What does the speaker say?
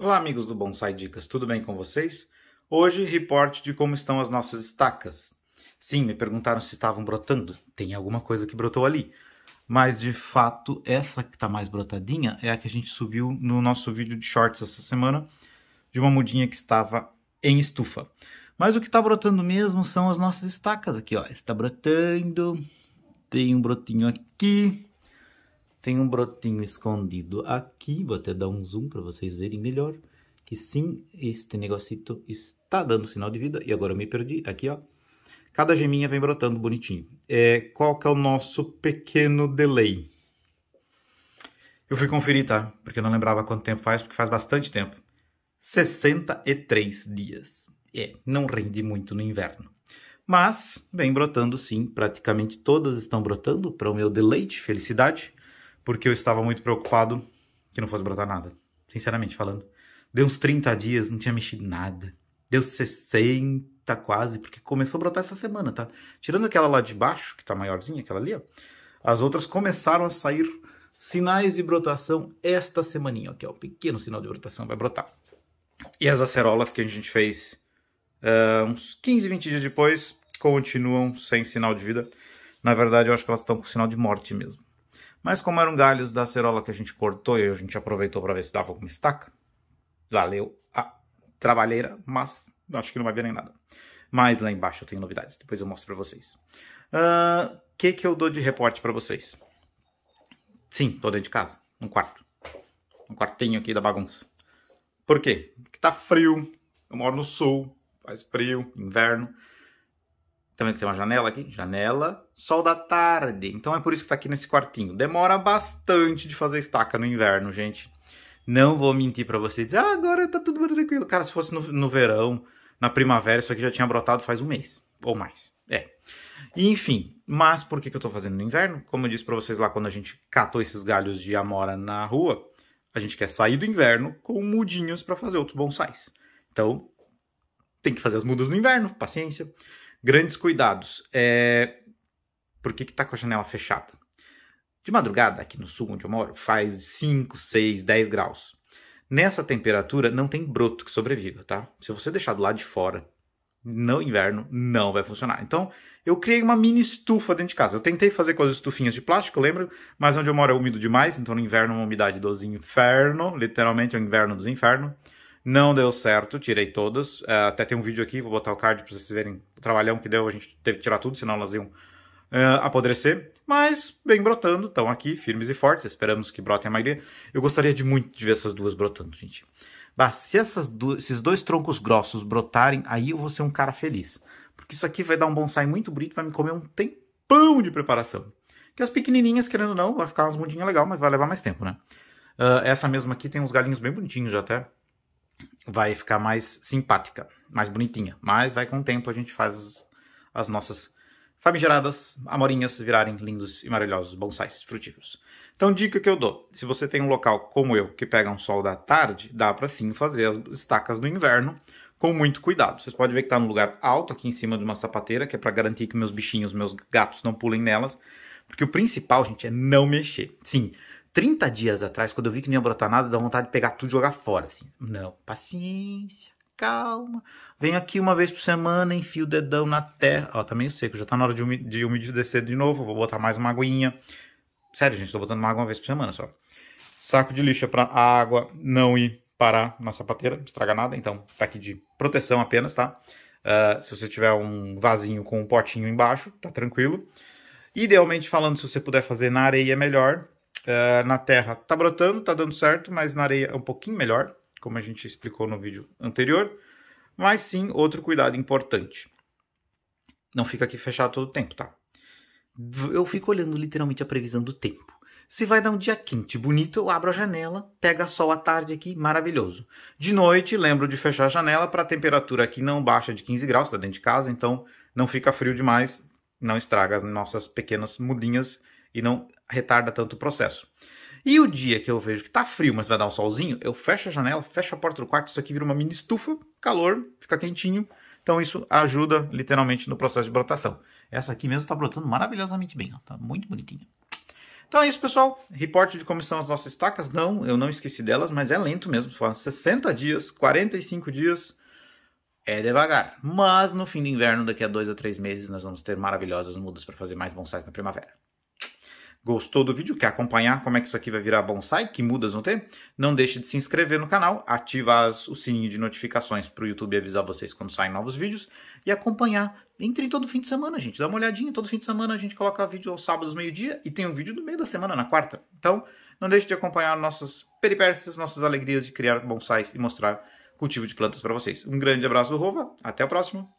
Olá, amigos do Bonsai Dicas, tudo bem com vocês? Hoje, reporte de como estão as nossas estacas. Sim, me perguntaram se estavam brotando. Tem alguma coisa que brotou ali. Mas, de fato, essa que está mais brotadinha é a que a gente subiu no nosso vídeo de shorts essa semana, de uma mudinha que estava em estufa. Mas o que está brotando mesmo são as nossas estacas aqui, ó. Está brotando, tem um brotinho aqui, tem um brotinho escondido aqui, vou até dar um zoom para vocês verem melhor, que sim, este negocito está dando sinal de vida, e agora eu me perdi, aqui ó. Cada geminha vem brotando bonitinho. É, qual que é o nosso pequeno delay? Eu fui conferir, tá? Porque eu não lembrava quanto tempo faz, porque faz bastante tempo. 63 dias. É, não rende muito no inverno. Mas vem brotando sim, praticamente todas estão brotando para o meu deleite, felicidade porque eu estava muito preocupado que não fosse brotar nada. Sinceramente falando. Deu uns 30 dias, não tinha mexido nada. Deu 60 quase, porque começou a brotar essa semana, tá? Tirando aquela lá de baixo, que tá maiorzinha, aquela ali, ó. As outras começaram a sair sinais de brotação esta semaninha, é ó. Pequeno sinal de brotação vai brotar. E as acerolas que a gente fez uh, uns 15, 20 dias depois continuam sem sinal de vida. Na verdade, eu acho que elas estão com sinal de morte mesmo. Mas como eram galhos da acerola que a gente cortou e a gente aproveitou para ver se dava alguma estaca, valeu a trabalheira, mas acho que não vai ver nem nada. Mas lá embaixo eu tenho novidades, depois eu mostro para vocês. O uh, que, que eu dou de reporte para vocês? Sim, tô dentro de casa, num quarto. Um quartinho aqui da bagunça. Por quê? Porque tá frio, eu moro no sul, faz frio, inverno. Também tem uma janela aqui, janela, sol da tarde. Então é por isso que tá aqui nesse quartinho. Demora bastante de fazer estaca no inverno, gente. Não vou mentir para vocês. Ah, agora tá tudo tranquilo. Cara, se fosse no, no verão, na primavera, isso aqui já tinha brotado faz um mês ou mais. É. Enfim, mas por que, que eu tô fazendo no inverno? Como eu disse para vocês lá quando a gente catou esses galhos de amora na rua, a gente quer sair do inverno com mudinhos para fazer outros bonsais. Então, tem que fazer as mudas no inverno, paciência. Grandes cuidados. É... Por que, que tá com a janela fechada? De madrugada, aqui no sul onde eu moro, faz 5, 6, 10 graus. Nessa temperatura não tem broto que sobreviva, tá? Se você deixar do lado de fora no inverno, não vai funcionar. Então, eu criei uma mini estufa dentro de casa. Eu tentei fazer com as estufinhas de plástico, lembro, mas onde eu moro é úmido demais, então no inverno uma umidade dos inferno, literalmente é o inverno dos infernos. Não deu certo, tirei todas. Uh, até tem um vídeo aqui, vou botar o card para vocês verem o trabalhão que deu. A gente teve que tirar tudo, senão elas iam uh, apodrecer. Mas vem brotando, estão aqui, firmes e fortes. Esperamos que brotem a maioria. Eu gostaria de muito de ver essas duas brotando, gente. Bah, se esses dois troncos grossos brotarem, aí eu vou ser um cara feliz. Porque isso aqui vai dar um bonsai muito bonito, vai me comer um tempão de preparação. Que as pequenininhas, querendo ou não, vai ficar umas mundinhas legal, mas vai levar mais tempo, né? Uh, essa mesma aqui tem uns galinhos bem bonitinhos já até vai ficar mais simpática, mais bonitinha. Mas vai com o tempo, a gente faz as nossas famigeradas amorinhas virarem lindos e maravilhosos bonsais frutíferos. Então, dica que eu dou: se você tem um local como eu que pega um sol da tarde, dá para sim fazer as estacas no inverno com muito cuidado. Vocês podem ver que está num lugar alto aqui em cima de uma sapateira, que é para garantir que meus bichinhos, meus gatos não pulem nelas, porque o principal, gente, é não mexer. Sim, 30 dias atrás, quando eu vi que não ia brotar nada, dá vontade de pegar tudo e jogar fora. Assim. Não, paciência, calma. Venho aqui uma vez por semana, enfio o dedão na terra. Ó, tá meio seco, já tá na hora de, umid de de novo. Vou botar mais uma aguinha. Sério, gente, tô botando uma água uma vez por semana só. Saco de lixo é pra água não ir parar na sapateira, não estraga nada. Então, tá aqui de proteção apenas, tá? Uh, se você tiver um vasinho com um potinho embaixo, tá tranquilo. Idealmente falando, se você puder fazer na areia, é melhor eh, na terra tá brotando, tá dando certo, mas na areia é um pouquinho melhor, como a gente explicou no vídeo anterior. Mas sim, outro cuidado importante. Não fica aqui fechado todo o tempo, tá? Eu fico olhando literalmente a previsão do tempo. Se vai dar um dia quente bonito, eu abro a janela, pega sol à tarde aqui, maravilhoso. De noite, lembro de fechar a janela para a temperatura aqui não baixa de 15 graus, está dentro de casa, então não fica frio demais, não estraga as nossas pequenas mudinhas e não retarda tanto o processo. E o dia que eu vejo que tá frio, mas vai dar um solzinho, eu fecho a janela, fecho a porta do quarto, isso aqui vira uma mini estufa, calor, fica quentinho. Então isso ajuda literalmente no processo de brotação. Essa aqui mesmo está brotando maravilhosamente bem, ó, tá muito bonitinha. Então é isso, pessoal. Reporte de como estão as nossas estacas. Não, eu não esqueci delas, mas é lento mesmo. Foram 60 dias, 45 dias. É devagar. Mas no fim do inverno, daqui a dois a três meses, nós vamos ter maravilhosas mudas para fazer mais bonsais na primavera. Gostou do vídeo? Quer acompanhar como é que isso aqui vai virar bonsai? Que mudas vão ter? Não deixe de se inscrever no canal, ativar o sininho de notificações para o YouTube avisar vocês quando saem novos vídeos e acompanhar. em todo fim de semana, gente. Dá uma olhadinha. Todo fim de semana a gente coloca vídeo aos sábados, meio-dia e tem um vídeo no meio da semana, na quarta. Então, não deixe de acompanhar nossas peripécias, nossas alegrias de criar bonsais e mostrar cultivo de plantas para vocês. Um grande abraço do Rova. Até a próxima.